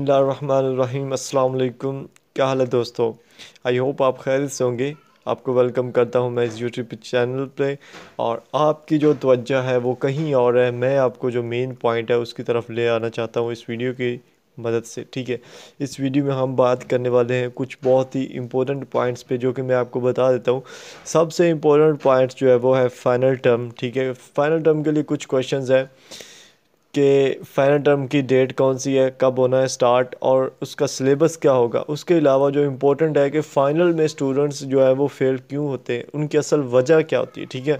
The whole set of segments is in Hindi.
बसमिलीम अल्लाम क्या हाल है दोस्तों आई होप आप खैर से होंगे आपको वेलकम करता हूं मैं इस यूट्यूब चैनल पे और आपकी जो तवज्जो है वो कहीं और है मैं आपको जो मेन पॉइंट है उसकी तरफ ले आना चाहता हूं इस वीडियो की मदद से ठीक है इस वीडियो में हम बात करने वाले हैं कुछ बहुत ही इंपॉर्टेंट पॉइंट्स पे जो कि मैं आपको बता देता हूँ सबसे इम्पोर्टेंट पॉइंट्स जो है वो है फाइनल टर्म ठीक है फाइनल टर्म के लिए कुछ क्वेश्चन हैं कि फाइनल टर्म की डेट कौन सी है कब होना है स्टार्ट और उसका सिलेबस क्या होगा उसके अलावा जो इम्पोर्टेंट है कि फ़ाइनल में स्टूडेंट्स जो है वो फेल क्यों होते हैं उनकी असल वजह क्या होती है ठीक है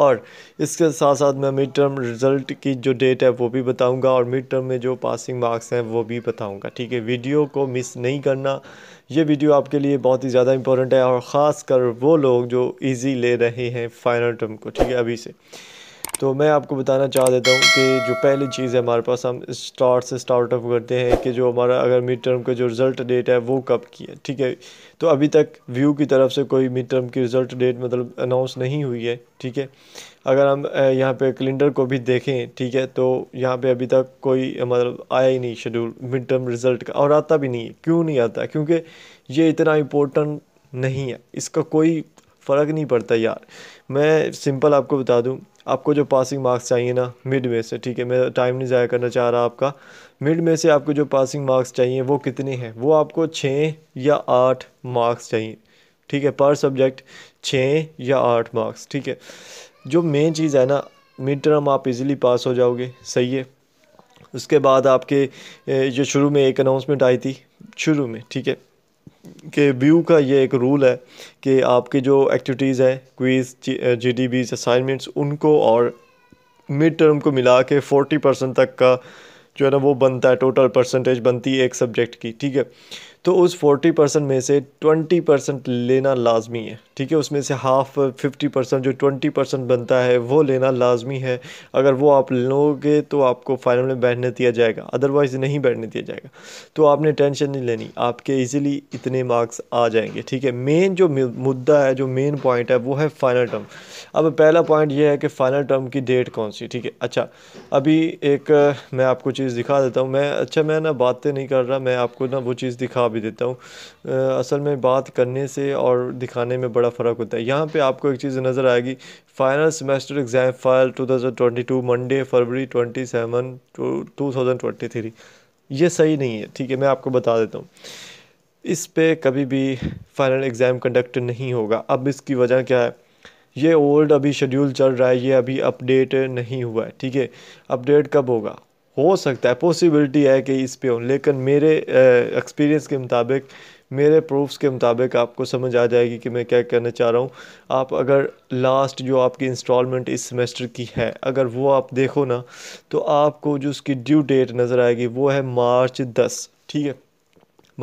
और इसके साथ साथ मैं मिड टर्म रिज़ल्ट की जो डेट है वो भी बताऊंगा और मिड टर्म में जो पासिंग मार्क्स हैं वो भी बताऊंगा ठीक है वीडियो को मिस नहीं करना ये वीडियो आपके लिए बहुत ही ज़्यादा इंपॉर्टेंट है और ख़ास कर वो लोग जो इजी ले रहे हैं फाइनल टर्म को ठीक है अभी से तो मैं आपको बताना चाह देता हूँ कि जो पहली चीज़ है हमारे पास हम स्टार्ट से स्टार्ट करते हैं कि जो हमारा अगर मिड टर्म का जो रिज़ल्ट डेट है वो कब की है ठीक है तो अभी तक व्यू की तरफ से कोई मिड टर्म की रिज़ल्ट डेट मतलब अनाउंस नहीं हुई है ठीक है अगर हम यहाँ पे कैलेंडर को भी देखें ठीक है तो यहाँ पे अभी तक कोई मतलब आया ही नहीं शेड्यूल मिड टर्म रिज़ल्ट का और आता भी नहीं है क्यों नहीं आता क्योंकि ये इतना इम्पोर्टेंट नहीं है इसका कोई फ़र्क नहीं पड़ता यार मैं सिंपल आपको बता दूँ आपको जो पासिंग मार्क्स चाहिए ना मिड में से ठीक है मैं टाइम नहीं ज़ाया करना चाह रहा आपका मिड में से आपको जो पासिंग मार्क्स चाहिए वो कितने हैं वो आपको छः या आठ मार्क्स चाहिए ठीक है पर सब्जेक्ट छः या आठ मार्क्स ठीक है जो मेन चीज़ है ना मिड टर्म आप इजीली पास हो जाओगे सही है उसके बाद आपके जो शुरू में एक अनाउंसमेंट आई थी शुरू में ठीक है के व्यू का ये एक रूल है कि आपकी जो एक्टिविटीज़ है quiz G D Bs assignments उनको और मिड टर्म को मिला के फोर्टी परसेंट तक का जो है ना वो बनता है टोटल परसेंटेज बनती है एक सब्जेक्ट की ठीक है तो उस फोर्टी परसेंट में से ट्वेंटी परसेंट लेना लाजमी है ठीक है उसमें से हाफ फिफ्टी परसेंट जो ट्वेंटी परसेंट बनता है वो लेना लाजमी है अगर वो आप लोगे तो आपको फाइनल में बैठने दिया जाएगा अदरवाइज़ नहीं बैठने दिया जाएगा तो आपने टेंशन नहीं लेनी आपके ईजिली इतने मार्क्स आ जाएंगे ठीक है मेन जो मुद्दा है जो मेन पॉइंट है वो है फाइनल टर्म अब पहला पॉइंट ये है कि फाइनल टर्म की डेट कौन सी ठीक है अच्छा अभी एक मैं आपको चीज़ दिखा देता हूँ मैं अच्छा मैं ना बातें नहीं कर रहा मैं आपको ना वो चीज़ दिखा भी देता हूँ असल में बात करने से और दिखाने में बड़ा फ़र्क होता है यहाँ पे आपको एक चीज़ नज़र आएगी final semester exam fall 2022 Monday फरवरी 27 2023 ये सही नहीं है ठीक है मैं आपको बता देता हूँ इस पे कभी भी फाइनल एग्ज़ाम कंडक्ट नहीं होगा अब इसकी वजह क्या है ये ओल्ड अभी शेड्यूल चल रहा है ये अभी अपडेट नहीं हुआ है ठीक है अपडेट कब होगा हो सकता है पॉसिबिलिटी है कि इस पे हो लेकिन मेरे एक्सपीरियंस के मुताबिक मेरे प्रूफ्स के मुताबिक आपको समझ आ जाएगी कि मैं क्या कहना चाह रहा हूँ आप अगर लास्ट जो आपकी इंस्टॉलमेंट इस सेमेस्टर की है अगर वो आप देखो ना तो आपको जो उसकी ड्यू डेट नज़र आएगी वो है मार्च दस ठीक है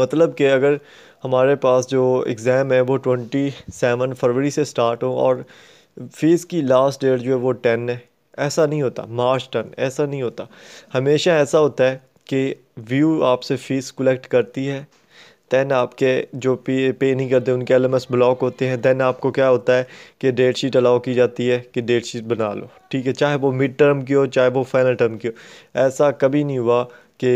मतलब कि अगर हमारे पास जो एग्ज़ाम है वो ट्वेंटी सेवन फरवरी से स्टार्ट हो और फ़ीस की लास्ट डेट जो है वो टेन है ऐसा नहीं होता मार्च टन ऐसा नहीं होता हमेशा ऐसा होता है कि व्यू आपसे फ़ीस कलेक्ट करती है दैन आपके जो पे पे नहीं करते उनके एल ब्लॉक होते हैं दैन आपको क्या होता है कि डेट शीट अलाउ की जाती है कि डेट शीट बना लो ठीक है चाहे वो मिड टर्म की हो चाहे वो फाइनल टर्म की हो ऐसा कभी नहीं हुआ के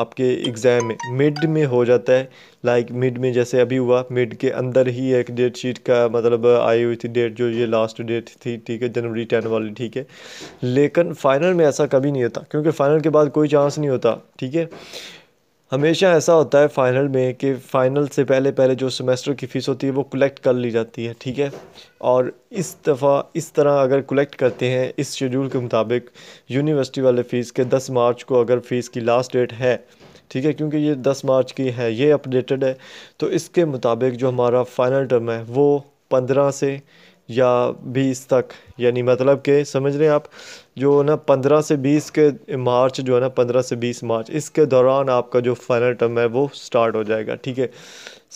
आपके एग्ज़ाम में मिड में हो जाता है लाइक मिड में जैसे अभी हुआ मिड के अंदर ही एक डेट शीट का मतलब आई हुई थी डेट जो ये लास्ट डेट थी ठीक है जनवरी टेन वाली ठीक है लेकिन फ़ाइनल में ऐसा कभी नहीं होता क्योंकि फ़ाइनल के बाद कोई चांस नहीं होता ठीक है हमेशा ऐसा होता है फ़ाइनल में कि फ़ाइनल से पहले पहले जो सेमेस्टर की फ़ीस होती है वो कलेक्ट कर ली जाती है ठीक है और इस दफ़ा इस तरह अगर कलेक्ट करते हैं इस शेड्यूल के मुताबिक यूनिवर्सिटी वाले फ़ीस के 10 मार्च को अगर फ़ीस की लास्ट डेट है ठीक है क्योंकि ये 10 मार्च की है ये अपडेटेड है तो इसके मुताबिक जो हमारा फ़ाइनल टर्म है वो पंद्रह से या बीस तक यानी मतलब कि समझ रहे हैं आप जो ना पंद्रह से बीस के मार्च जो है ना पंद्रह से बीस मार्च इसके दौरान आपका जो फाइनल टर्म है वो स्टार्ट हो जाएगा ठीक है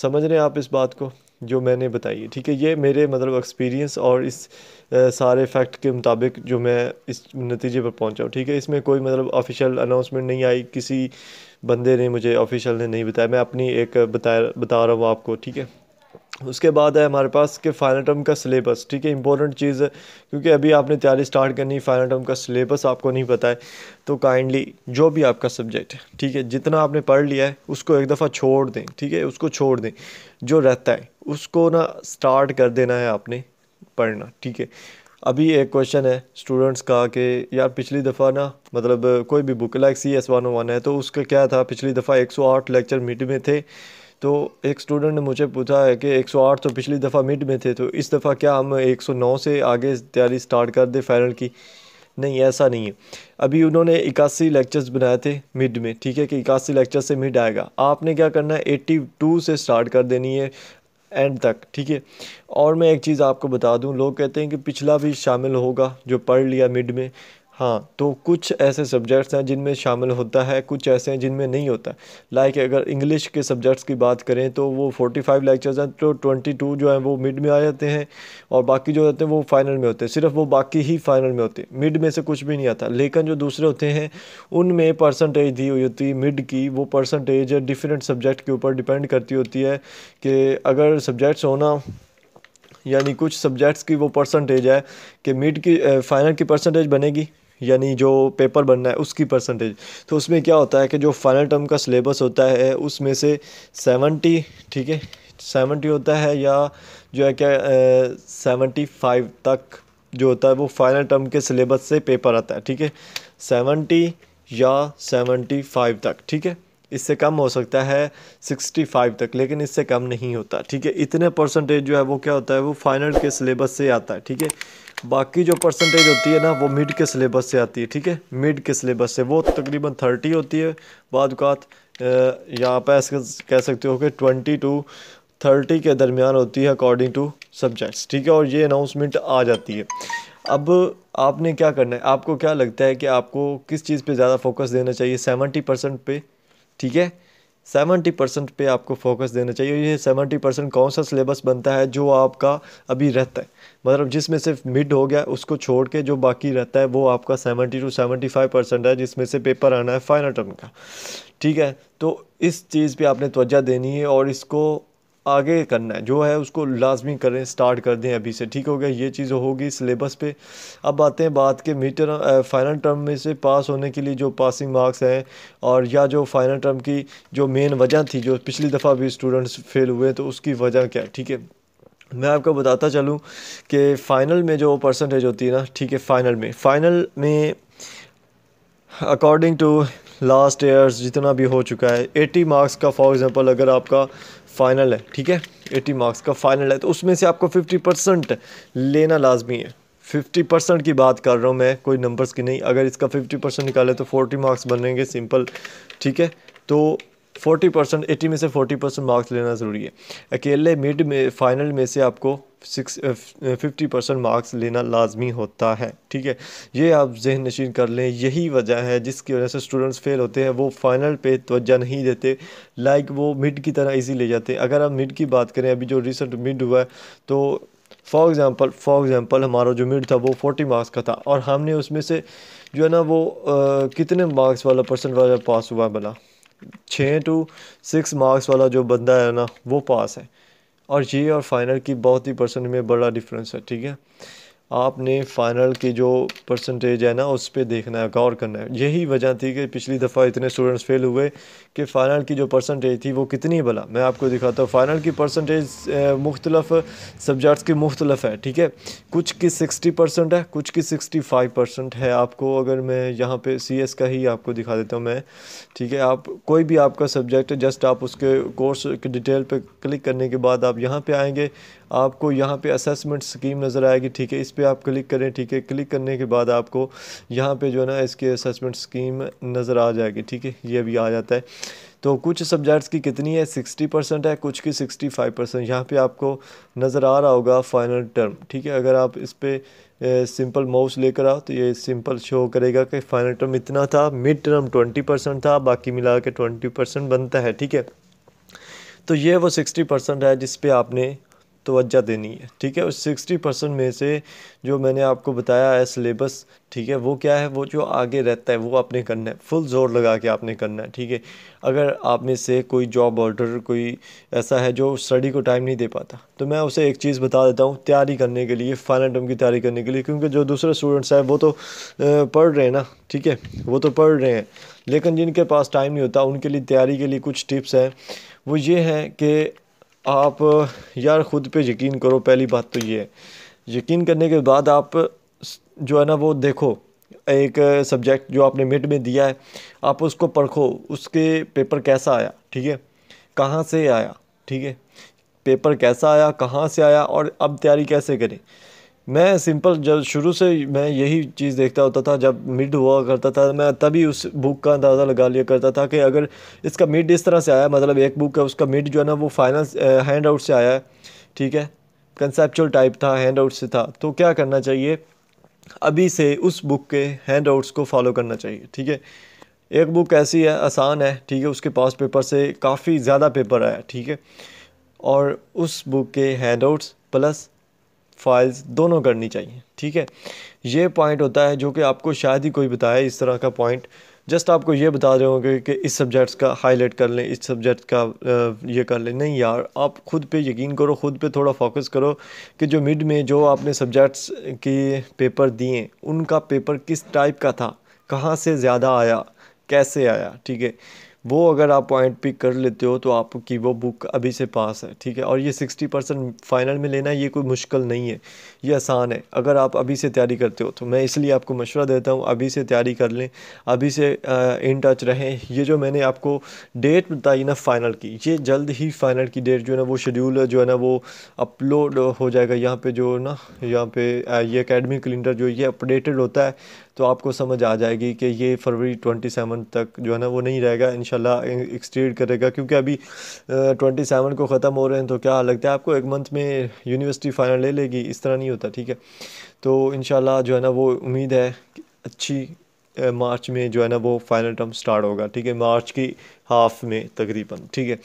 समझ रहे हैं आप इस बात को जो मैंने बताई है ठीक है ये मेरे मतलब एक्सपीरियंस और इस आ, सारे फैक्ट के मुताबिक जो मैं इस नतीजे पर पहुंचा ठीक है इसमें कोई मतलब ऑफिशियल अनाउंसमेंट नहीं आई किसी बंदे ने मुझे ऑफिशियल ने नहीं बताया मैं अपनी एक बताया बता रहा हूँ आपको ठीक है उसके बाद है हमारे पास के फाइनल टर्म का सिलेबस ठीक है इंपॉर्टेंट चीज़ है क्योंकि अभी आपने तैयारी स्टार्ट करनी फाइनल टर्म का सिलेबस आपको नहीं पता है तो काइंडली जो भी आपका सब्जेक्ट है ठीक है जितना आपने पढ़ लिया है उसको एक दफ़ा छोड़ दें ठीक है उसको छोड़ दें जो रहता है उसको ना स्टार्ट कर देना है आपने पढ़ना ठीक है अभी एक क्वेश्चन है स्टूडेंट्स का कि यार पिछली दफ़ा ना मतलब कोई भी book like C S one one है तो उसका क्या था पिछली दफ़ा 108 लेक्चर मीट में थे तो एक स्टूडेंट ने मुझे पूछा है कि 108 तो पिछली दफ़ा मिड में थे तो इस दफ़ा क्या हम 109 से आगे तैयारी स्टार्ट कर दें फाइनल की नहीं ऐसा नहीं है अभी उन्होंने इक्यासी लेक्चर्स बनाए थे मिड में ठीक है कि इक्यासी लेक्चर से मिड आएगा आपने क्या करना है एट्टी टू से स्टार्ट कर देनी है एंड तक ठीक है और मैं एक चीज़ आपको बता दूं लोग कहते हैं कि पिछला भी शामिल होगा जो पढ़ लिया मिड में हाँ तो कुछ ऐसे सब्जेक्ट्स हैं जिनमें शामिल होता है कुछ ऐसे हैं जिनमें नहीं होता लाइक अगर इंग्लिश के सब्जेक्ट्स की बात करें तो वो 45 लेक्चर्स हैं तो 22 जो हैं वो मिड में आ जाते हैं और बाकी जो होते हैं वो फाइनल में होते हैं सिर्फ वो बाकी ही फाइनल में होते हैं मिड में से कुछ भी नहीं आता लेकिन जो दूसरे होते हैं उनमें परसेंटेज दी हुई होती है मिड की वो परसेंटेज डिफरेंट सब्जेक्ट के ऊपर डिपेंड करती होती है कि अगर सब्जेक्ट्स होना यानी कुछ सब्जेक्ट्स की वो परसेंटेज है कि मिड की फाइनल की परसेंटेज बनेगी यानी जो पेपर बनना है उसकी परसेंटेज तो उसमें क्या होता है कि जो फाइनल टर्म का सिलेबस होता है उसमें से सेवेंटी ठीक है सेवेंटी होता है या जो है क्या सेवेंटी फाइव तक जो होता है वो फाइनल टर्म के सिलेबस से पेपर आता है ठीक है सेवेंटी या सेवेंटी फाइव तक ठीक है इससे कम हो सकता है 65 तक लेकिन इससे कम नहीं होता ठीक है इतने परसेंटेज जो है वो क्या होता है वो फाइनल के सिलेबस से आता है ठीक है बाकी जो परसेंटेज होती है ना वो मिड के सिलेबस से आती है ठीक है मिड के सिलेबस से वो तकरीबन थर्टी होती है बाद यहाँ पर ऐसे कह सकते हो कि ट्वेंटी टू थर्टी के दरमियान होती है अकॉर्डिंग टू सब्जेक्ट्स ठीक है और ये अनाउंसमेंट आ जाती है अब आपने क्या करना है आपको क्या लगता है कि आपको किस चीज़ पे ज़्यादा फोकस देना चाहिए सेवेंटी परसेंट पे ठीक है सेवेंटी परसेंट पर आपको फोकस देना चाहिए ये सेवेंटी परसेंट कौन सा सिलेबस बनता है जो आपका अभी रहता है मतलब जिसमें से मिड हो गया उसको छोड़ के जो बाकी रहता है वो आपका seventy two seventy five percent है जिसमें से पेपर आना है फाइनल टर्म का ठीक है तो इस चीज़ पे आपने तोज्जा देनी है और इसको आगे करना है जो है उसको लाजमी करें स्टार्ट कर दें अभी से ठीक हो गया ये चीज़ होगी सिलेबस पे अब आते हैं बात के मीटर फाइनल टर्म में से पास होने के लिए जो पासिंग मार्क्स हैं और या जो फाइनल टर्म की जो मेन वजह थी जो पिछली दफ़ा भी स्टूडेंट्स फेल हुए तो उसकी वजह क्या है ठीक है मैं आपको बताता चलूँ कि फ़ाइनल में जो परसेंटेज होती है ना ठीक है फ़ाइनल में फ़ाइनल में अकॉर्डिंग टू लास्ट ईयर्स जितना भी हो चुका है 80 मार्क्स का फॉर एग्ज़ाम्पल अगर आपका फाइनल है ठीक है एटी मार्क्स का फाइनल है तो उसमें से आपको फिफ्टी परसेंट लेना लाजमी है फ़िफ्टी परसेंट की बात कर रहा हूँ मैं कोई नंबर्स की नहीं अगर इसका फिफ्टी परसेंट निकाले तो फोर्टी मार्क्स बनेंगे सिंपल ठीक है तो फोर्टी परसेंट एटी में से फोर्टी परसेंट मार्क्स लेना ज़रूरी है अकेले मिड में फाइनल में से आपको सिक्स फिफ्टी परसेंट मार्क्स लेना लाजमी होता है ठीक है ये आप जहन नशीन कर लें यही वजह है जिसकी वजह से स्टूडेंट्स फेल होते हैं वो फाइनल पे तोज्जा नहीं देते लाइक वो मिड की तरह इजी ले जाते अगर आप मिड की बात करें अभी जो रिसेंट मिड हुआ है तो फॉर एग्ज़ाम्पल फॉर एग्ज़ाम्पल हमारा जो मिड था वो फोर्टी मार्क्स का था और हमने उसमें से जो है ना वो आ, uh, कितने मार्क्स वाला परसेंट वाला पास हुआ है भला छः टू सिक्स मार्क्स वाला जो बंदा है ना वो पास है और ये और फाइनल की बहुत ही परसेंट में बड़ा डिफरेंस है ठीक है आपने फ़ाइनल की जो परसेंटेज है ना उस पर देखना है गौर करना है यही वजह थी कि पिछली दफ़ा इतने स्टूडेंट्स फेल हुए कि फ़ाइनल की जो परसेंटेज थी वो कितनी भला मैं आपको दिखाता हूँ फ़ाइनल की परसेंटेज मुख्तलफ सब्जेक्ट्स की मुख्तलफ है ठीक है कुछ की सिक्सटी परसेंट है कुछ की सिक्सटी फाइव परसेंट है आपको अगर मैं यहाँ पर सी एस का ही आपको दिखा देता हूँ मैं ठीक है आप कोई भी आपका सब्जेक्ट है जस्ट आप उसके कोर्स के डिटेल पर क्लिक करने के बाद आप यहाँ पर आएँगे आपको यहाँ पे असेसमेंट स्कीम नज़र आएगी ठीक है इस पर आप क्लिक करें ठीक है क्लिक करने के बाद आपको यहाँ पे जो है ना इसकी असेसमेंट स्कीम नज़र आ जाएगी ठीक है ये भी आ जाता है तो कुछ सब्जेक्ट्स की कितनी है सिक्सटी परसेंट है कुछ की सिक्सटी फाइव परसेंट यहाँ पर आपको नज़र आ रहा होगा फाइनल टर्म ठीक है अगर आप इस पर सिंपल माउस लेकर आओ तो ये सिंपल शो करेगा कि फाइनल टर्म इतना था मिड टर्म ट्वेंटी परसेंट था बाकी मिला के ट्वेंटी परसेंट बनता है ठीक है तो ये वो सिक्सटी परसेंट है जिस पर आपने तोज्जा देनी है ठीक है उस सिक्सटी परसेंट में से जो मैंने आपको बताया है सिलेबस ठीक है वो क्या है वो जो आगे रहता है वो आपने करना है फुल जोर लगा के आपने करना है ठीक है अगर आप में से कोई जॉब ऑर्डर कोई ऐसा है जो स्टडी को टाइम नहीं दे पाता तो मैं उसे एक चीज़ बता देता हूँ तैयारी करने के लिए फाइनल टर्म की तैयारी करने के लिए क्योंकि जो दूसरे स्टूडेंट्स हैं वो तो पढ़ रहे हैं ना ठीक है वो तो पढ़ रहे हैं लेकिन जिनके पास टाइम नहीं होता उनके लिए तैयारी के लिए कुछ टिप्स हैं वो ये हैं कि आप यार ख़ुद पे यकीन करो पहली बात तो ये है यकीन करने के बाद आप जो है ना वो देखो एक सब्जेक्ट जो आपने मिड में दिया है आप उसको पढ़ो उसके पेपर कैसा आया ठीक है कहाँ से आया ठीक है पेपर कैसा आया कहाँ से आया और अब तैयारी कैसे करें मैं सिंपल जब शुरू से मैं यही चीज़ देखता होता था जब मिड हुआ करता था मैं तभी उस बुक का अंदाज़ा लगा लिया करता था कि अगर इसका मिड इस तरह से आया मतलब एक बुक है उसका मिड जो है ना वो फाइनल हैंड आउट से आया है ठीक है कंसेप्चुअल टाइप था हैंड आउट से था तो क्या करना चाहिए अभी से उस बुक के हैंड आउट्स को फॉलो करना चाहिए ठीक है एक बुक ऐसी है आसान है ठीक है उसके पास पेपर से काफ़ी ज़्यादा पेपर आया ठीक है और उस बुक के हैंड आउट्स प्लस फाइल्स दोनों करनी चाहिए ठीक है ये पॉइंट होता है जो कि आपको शायद ही कोई बताए इस तरह का पॉइंट जस्ट आपको ये बता रहे होंगे कि इस सब्जेक्ट्स का हाईलाइट कर लें इस सब्जेक्ट का ये कर लें नहीं यार आप ख़ुद पे यकीन करो ख़ुद पे थोड़ा फोकस करो कि जो मिड में जो आपने सब्जेक्ट्स के पेपर दिए उनका पेपर किस टाइप का था कहाँ से ज़्यादा आया कैसे आया ठीक है वो अगर आप पॉइंट पिक कर लेते हो तो आपकी वो बुक अभी से पास है ठीक है और ये सिक्सटी परसेंट फाइनल में लेना ये कोई मुश्किल नहीं है ये आसान है अगर आप अभी से तैयारी करते हो तो मैं इसलिए आपको मशवरा देता हूँ अभी से तैयारी कर लें अभी से इन टच रहें ये जो मैंने आपको डेट बताई ना फ़ाइनल की ये जल्द ही फ़ाइनल की डेट जो है ना वो शेड्यूल जो है ना वो अपलोड हो जाएगा यहाँ पर जो ना यहाँ पर ये अकेडमी कैलेंडर जो ये अपडेटेड होता है तो आपको समझ आ जाएगी कि ये फरवरी ट्वेंटी सेवन तक जो है ना वो नहीं रहेगा इन एक्सटेंड करेगा क्योंकि अभी ट्वेंटी सेवन को ख़त्म हो रहे हैं तो क्या लगता है आपको एक मंथ में यूनिवर्सिटी फ़ाइनल ले लेगी इस तरह नहीं होता ठीक है तो इन जो है ना वो उम्मीद है अच्छी मार्च में जो है ना वो फाइनल टर्म स्टार्ट होगा ठीक है मार्च की हाफ में तकरीबन ठीक है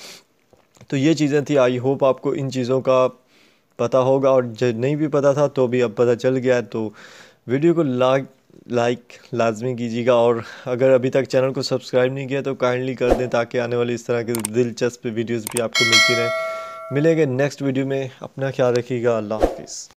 तो ये चीज़ें थी आई होप आपको इन चीज़ों का पता होगा और जब नहीं भी पता था तो भी अब पता चल गया है तो वीडियो को लाइक लाइक लाजमी कीजिएगा और अगर अभी तक चैनल को सब्सक्राइब नहीं किया तो काइंडली कर दें ताकि आने वाली इस तरह के दिलचस्प वीडियोज़ भी आपको मिलती रहें मिलेंगे नेक्स्ट वीडियो में अपना ख्याल रखिएगा अल्लाह हाफिज़